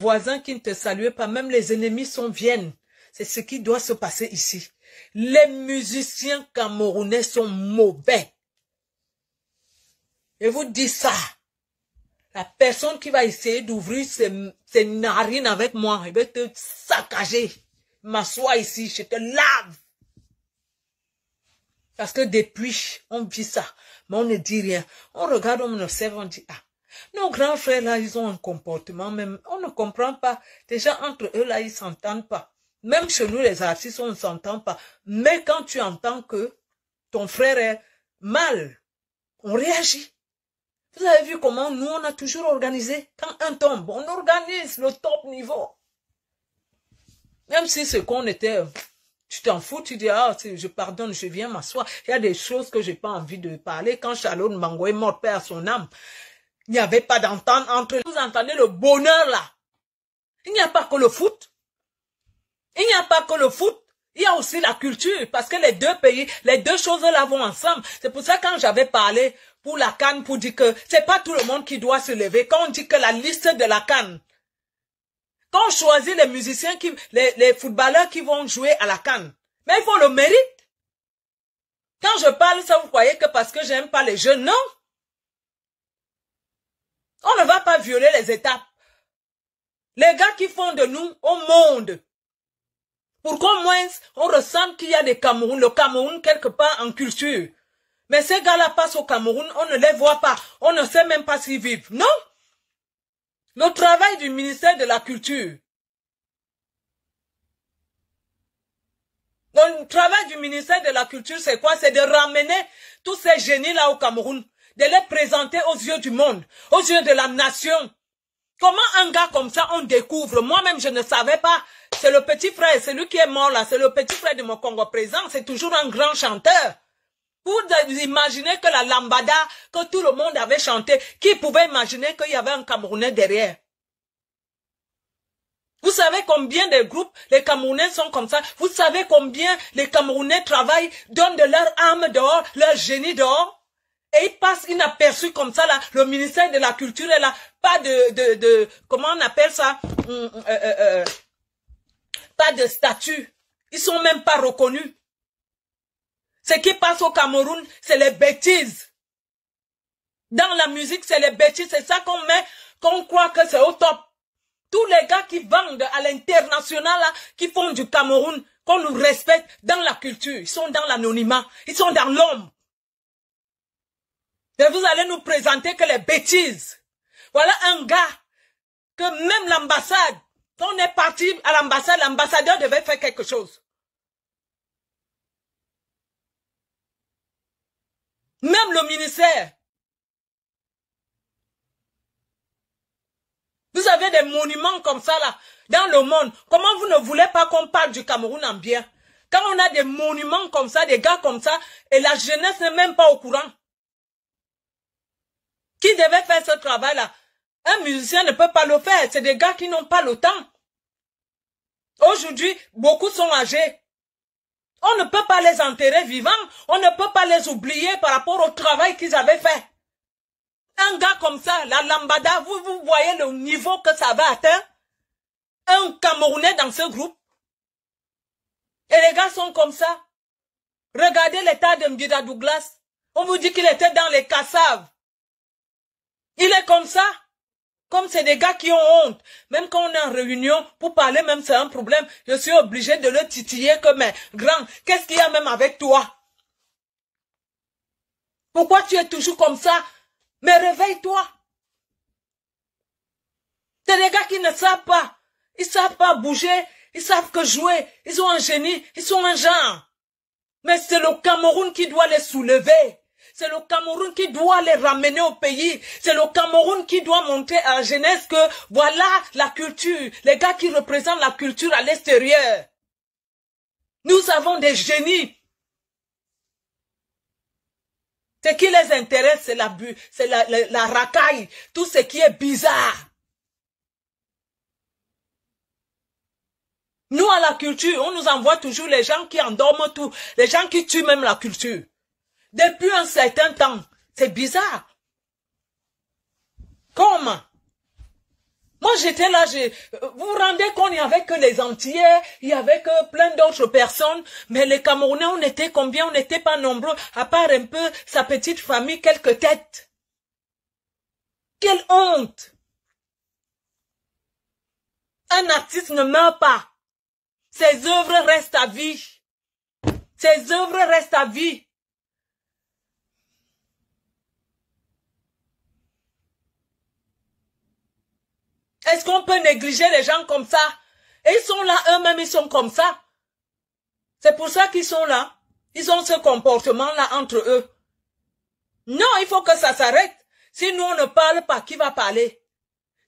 voisins qui ne te saluaient pas, même les ennemis sont viennent. C'est ce qui doit se passer ici. Les musiciens camerounais sont mauvais. Je vous dis ça. La personne qui va essayer d'ouvrir ses, narines avec moi, il va te saccager. M'assois ici, je te lave. Parce que depuis, on vit ça, mais on ne dit rien. On regarde, on observe, on dit, ah, nos grands frères, là, ils ont un comportement même, on ne comprend pas. Déjà, entre eux, là, ils s'entendent pas. Même chez nous, les artistes, on ne s'entend pas. Mais quand tu entends que ton frère est mal, on réagit. Vous avez vu comment nous, on a toujours organisé. Quand un tombe, on organise le top niveau. Même si ce qu'on était, tu t'en fous, tu dis, ah, je pardonne, je viens m'asseoir. Il y a des choses que je n'ai pas envie de parler. Quand Shalom Mango est mort, père son âme, il n'y avait pas d'entente entre... Vous entendez le bonheur là Il n'y a pas que le foot. Il n'y a pas que le foot. Il y a aussi la culture, parce que les deux pays, les deux choses là vont ensemble. C'est pour ça que quand j'avais parlé pour la canne, pour dire que c'est pas tout le monde qui doit se lever. Quand on dit que la liste de la canne, quand on choisit les musiciens, qui, les, footballeurs qui vont jouer à la canne, mais ils faut le mérite. Quand je parle ça, vous croyez que parce que j'aime pas les jeunes, non. On ne va pas violer les étapes. Les gars qui font de nous au monde. Pour qu'au moins, on ressente qu'il y a des Cameroun, le Cameroun quelque part en culture. Mais ces gars-là passent au Cameroun, on ne les voit pas. On ne sait même pas s'ils vivent. Non Le travail du ministère de la Culture. Le travail du ministère de la Culture, c'est quoi C'est de ramener tous ces génies-là au Cameroun de les présenter aux yeux du monde, aux yeux de la nation. Comment un gars comme ça, on découvre Moi-même, je ne savais pas. C'est le petit frère, c'est lui qui est mort là, c'est le petit frère de mon Congo présent, c'est toujours un grand chanteur. Vous imaginez que la lambada que tout le monde avait chanté, qui pouvait imaginer qu'il y avait un Camerounais derrière vous savez combien de groupes les Camerounais sont comme ça Vous savez combien les Camerounais travaillent, donnent de leur âme dehors, leur génie d'or? Et il passe inaperçu comme ça, là. Le ministère de la Culture est là. Pas de, comment on appelle ça mm, mm, euh, euh, euh, Pas de statut. Ils sont même pas reconnus. Ce qui passe au Cameroun, c'est les bêtises. Dans la musique, c'est les bêtises. C'est ça qu'on met, qu'on croit que c'est au top. Tous les gars qui vendent à l'international, qui font du Cameroun, qu'on nous respecte dans la culture, ils sont dans l'anonymat, ils sont dans l'homme vous allez nous présenter que les bêtises. Voilà un gars que même l'ambassade, quand on est parti à l'ambassade, l'ambassadeur devait faire quelque chose. Même le ministère. Vous avez des monuments comme ça là, dans le monde. Comment vous ne voulez pas qu'on parle du Cameroun en bien Quand on a des monuments comme ça, des gars comme ça, et la jeunesse n'est même pas au courant qui devait faire ce travail-là. Un musicien ne peut pas le faire. C'est des gars qui n'ont pas le temps. Aujourd'hui, beaucoup sont âgés. On ne peut pas les enterrer vivants. On ne peut pas les oublier par rapport au travail qu'ils avaient fait. Un gars comme ça, la lambada, vous, vous voyez le niveau que ça va atteindre. Un Camerounais dans ce groupe. Et les gars sont comme ça. Regardez l'état de Mbira Douglas. On vous dit qu'il était dans les cassaves. Il est comme ça. Comme c'est des gars qui ont honte. Même quand on est en réunion, pour parler même c'est un problème, je suis obligé de le titiller comme un grand. Qu'est-ce qu'il y a même avec toi Pourquoi tu es toujours comme ça Mais réveille-toi. C'est des gars qui ne savent pas. Ils savent pas bouger. Ils savent que jouer. Ils ont un génie. Ils sont un genre. Mais c'est le Cameroun qui doit les soulever. C'est le Cameroun qui doit les ramener au pays. C'est le Cameroun qui doit montrer à la jeunesse que voilà la culture, les gars qui représentent la culture à l'extérieur. Nous avons des génies. Ce qui les intéresse, c'est la, c'est la racaille, tout ce qui est bizarre. Nous, à la culture, on nous envoie toujours les gens qui endorment tout, les gens qui tuent même la culture depuis un certain temps. C'est bizarre. Comment Moi, j'étais là, je... vous vous rendez compte, il n'y avait que les Antillais, il y avait que plein d'autres personnes, mais les Camerounais, on était combien On n'était pas nombreux, à part un peu sa petite famille, quelques têtes. Quelle honte Un artiste ne meurt pas. Ses œuvres restent à vie. Ses œuvres restent à vie. Est-ce qu'on peut négliger les gens comme ça Et ils sont là eux-mêmes, ils sont comme ça. C'est pour ça qu'ils sont là. Ils ont ce comportement-là entre eux. Non, il faut que ça s'arrête. Si nous, on ne parle pas, qui va parler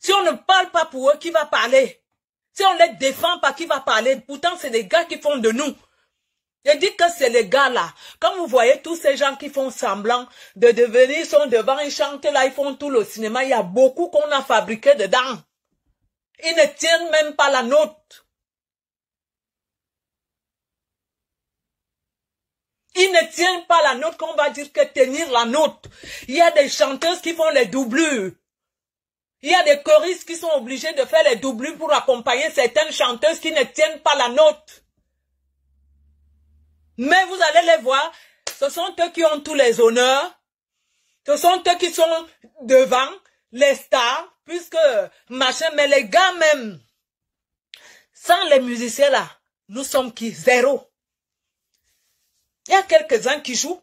Si on ne parle pas pour eux, qui va parler Si on les défend pas, qui va parler Pourtant, c'est les gars qui font de nous. Je dis que c'est les gars-là. Quand vous voyez tous ces gens qui font semblant de devenir, ils sont devant, ils chantent là, ils font tout le cinéma. Il y a beaucoup qu'on a fabriqué dedans. Ils ne tiennent même pas la note. Ils ne tiennent pas la note. qu'on va dire que tenir la note. Il y a des chanteuses qui font les doublures. Il y a des choristes qui sont obligés de faire les doublures pour accompagner certaines chanteuses qui ne tiennent pas la note. Mais vous allez les voir, ce sont eux qui ont tous les honneurs. Ce sont eux qui sont devant les stars puisque machin, mais les gars même, sans les musiciens là, nous sommes qui Zéro. Il y a quelques-uns qui jouent,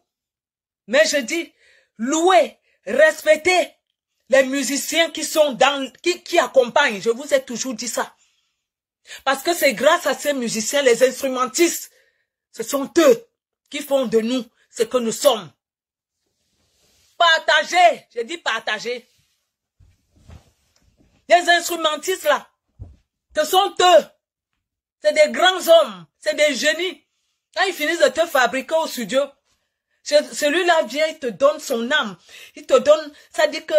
mais je dis, louez, respectez les musiciens qui sont dans, qui, qui accompagnent. Je vous ai toujours dit ça. Parce que c'est grâce à ces musiciens, les instrumentistes, ce sont eux qui font de nous ce que nous sommes. Partagez, je dis partagez. Les instrumentistes là, ce sont eux. C'est des grands hommes, c'est des génies. Quand ils finissent de te fabriquer au studio, celui-là vient, il te donne son âme. Il te donne, ça dit que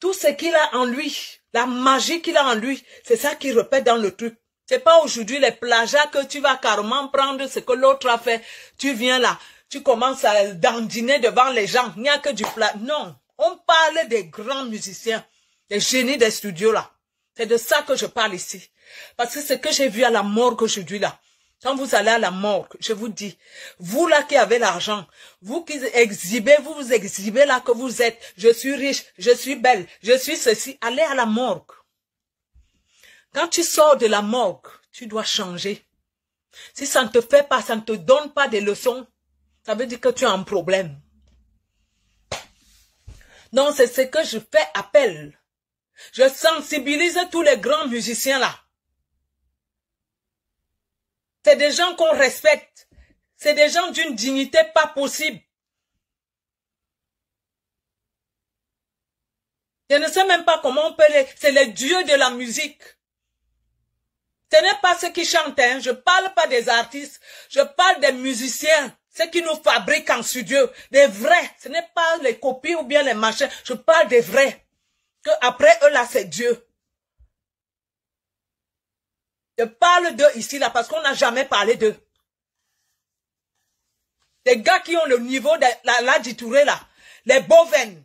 tout ce qu'il a en lui, la magie qu'il a en lui, c'est ça qu'il répète dans le truc. C'est pas aujourd'hui les plagiats que tu vas carrément prendre ce que l'autre a fait. Tu viens là, tu commences à dandiner devant les gens. Il n'y a que du plat. Non, on parle des grands musiciens les génies des studios là. C'est de ça que je parle ici. Parce que ce que j'ai vu à la morgue aujourd'hui là, quand vous allez à la morgue, je vous dis, vous là qui avez l'argent, vous qui exhibez, vous vous exhibez là que vous êtes, je suis riche, je suis belle, je suis ceci, allez à la morgue. Quand tu sors de la morgue, tu dois changer. Si ça ne te fait pas, ça ne te donne pas des leçons, ça veut dire que tu as un problème. Non, c'est ce que je fais appel je sensibilise tous les grands musiciens là. C'est des gens qu'on respecte. C'est des gens d'une dignité pas possible. Je ne sais même pas comment on peut les... C'est les dieux de la musique. Ce n'est pas ceux qui chantent. Hein. Je parle pas des artistes. Je parle des musiciens. Ceux qui nous fabriquent en studio. Des vrais. Ce n'est pas les copies ou bien les machins. Je parle des vrais que après eux là, c'est Dieu. Je parle d'eux ici là parce qu'on n'a jamais parlé d'eux. Les gars qui ont le niveau de la, la là, les Boven,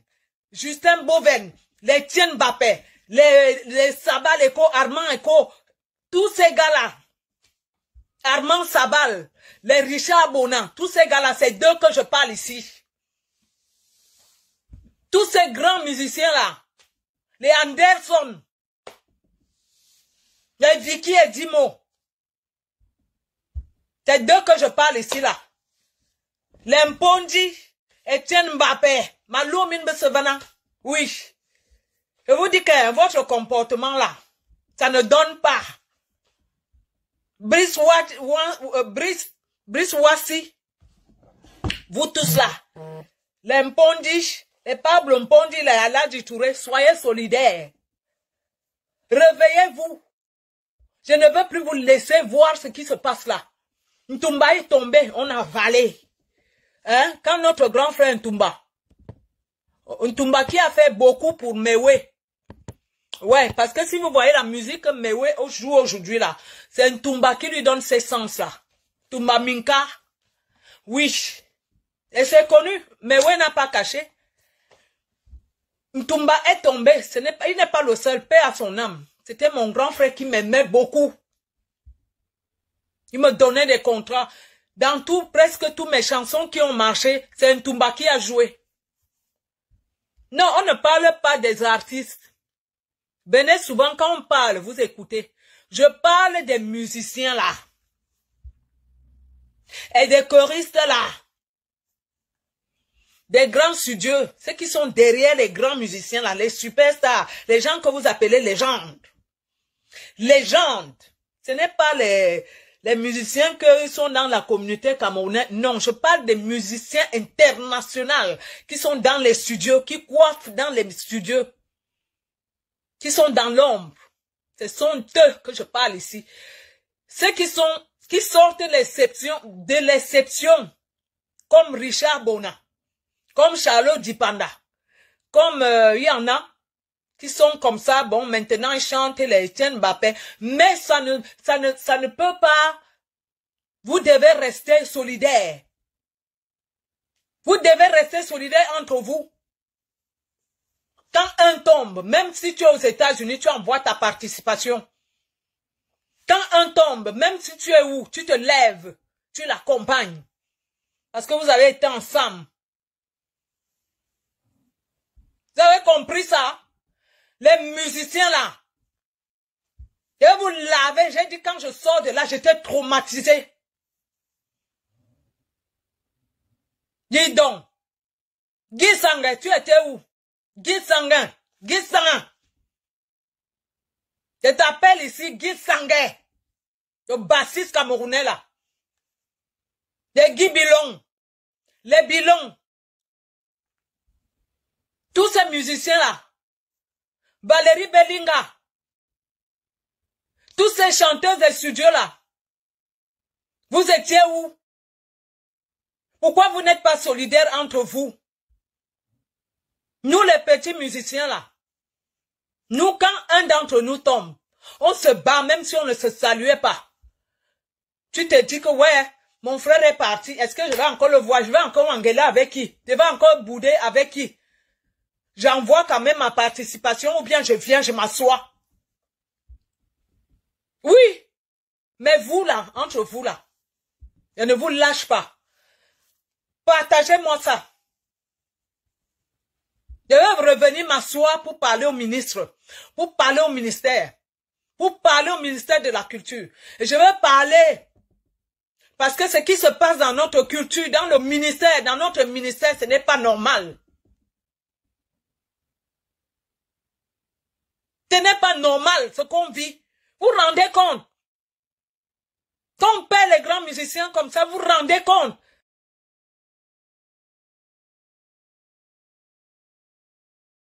Justin Boven, les Tien Bappé, les, les Sabal Eco, Armand Eco, tous ces gars-là, Armand Sabal, les Richard Bonin, tous ces gars-là, c'est d'eux que je parle ici. Tous ces grands musiciens-là, les Anderson, les Vicky et Dimo. C'est d'eux que je parle ici, là. L'impondi et Etienne Mbappé, ce Besevana. Oui. Je vous dis que votre comportement, là, ça ne donne pas. Brice, euh, Brice, Wassi, vous tous là, les et Pablo Mpondi l'a du Touré, soyez solidaires. Réveillez-vous. Je ne veux plus vous laisser voir ce qui se passe là. Ntumba est tombé, on a valé. Hein? Quand notre grand frère Ntumba, Ntumba qui a fait beaucoup pour Mewe. Ouais, parce que si vous voyez la musique que Mewe joue aujourd'hui là, c'est Ntumba qui lui donne ses sens là. Ntumba Minka, Wish. Et c'est connu, Mewe n'a pas caché. Ntumba est tombé. Ce n'est pas, il n'est pas le seul. Père à son âme. C'était mon grand frère qui m'aimait beaucoup. Il me donnait des contrats. Dans tout, presque toutes mes chansons qui ont marché, c'est Ntumba qui a joué. Non, on ne parle pas des artistes. Venez souvent quand on parle, vous écoutez. Je parle des musiciens là. Et des choristes là des grands studios, ceux qui sont derrière les grands musiciens, là, les superstars, les gens que vous appelez légendes. Légendes. Ce n'est pas les, les musiciens qui sont dans la communauté camerounaise. Non, je parle des musiciens internationaux qui sont dans les studios, qui coiffent dans les studios, qui sont dans l'ombre. Ce sont eux que je parle ici. Ceux qui sont qui sortent de l'exception, comme Richard Bona comme Charlotte Dipanda, comme euh, il y en a qui sont comme ça, bon, maintenant ils chantent les Etienne Bappé, mais ça ne, ça ne, ça ne peut pas, vous devez rester solidaire. Vous devez rester solidaire entre vous. Quand un tombe, même si tu es aux États-Unis, tu envoies ta participation. Quand un tombe, même si tu es où, tu te lèves, tu l'accompagnes. Parce que vous avez été ensemble. Vous avez compris ça Les musiciens là. Et vous l'avez, j'ai dit quand je sors de là, j'étais traumatisé. Dis donc. Guy Sanguin, tu étais où Guy Sanguin, Guy Je t'appelle ici Guy Sanguin, le bassiste camerounais là. Les Guy Bilon, les bilons. Tous ces musiciens-là, Valérie Bellinga, tous ces chanteurs des studios-là, vous étiez où Pourquoi vous n'êtes pas solidaires entre vous Nous, les petits musiciens-là, nous, quand un d'entre nous tombe, on se bat même si on ne se saluait pas. Tu te dis que, ouais, mon frère est parti, est-ce que je vais encore le voir Je vais encore engueuler avec qui Je vais encore bouder avec qui J'envoie quand même ma participation ou bien je viens, je m'assois. Oui. Mais vous là, entre vous là, je ne vous lâche pas. Partagez-moi ça. Je veux revenir m'asseoir pour parler au ministre, pour parler au ministère, pour parler au ministère de la culture. Et je veux parler parce que ce qui se passe dans notre culture, dans le ministère, dans notre ministère, ce n'est pas normal. Ce n'est pas normal ce qu'on vit. Vous vous rendez compte Ton père, les grands musiciens comme ça, vous rendez compte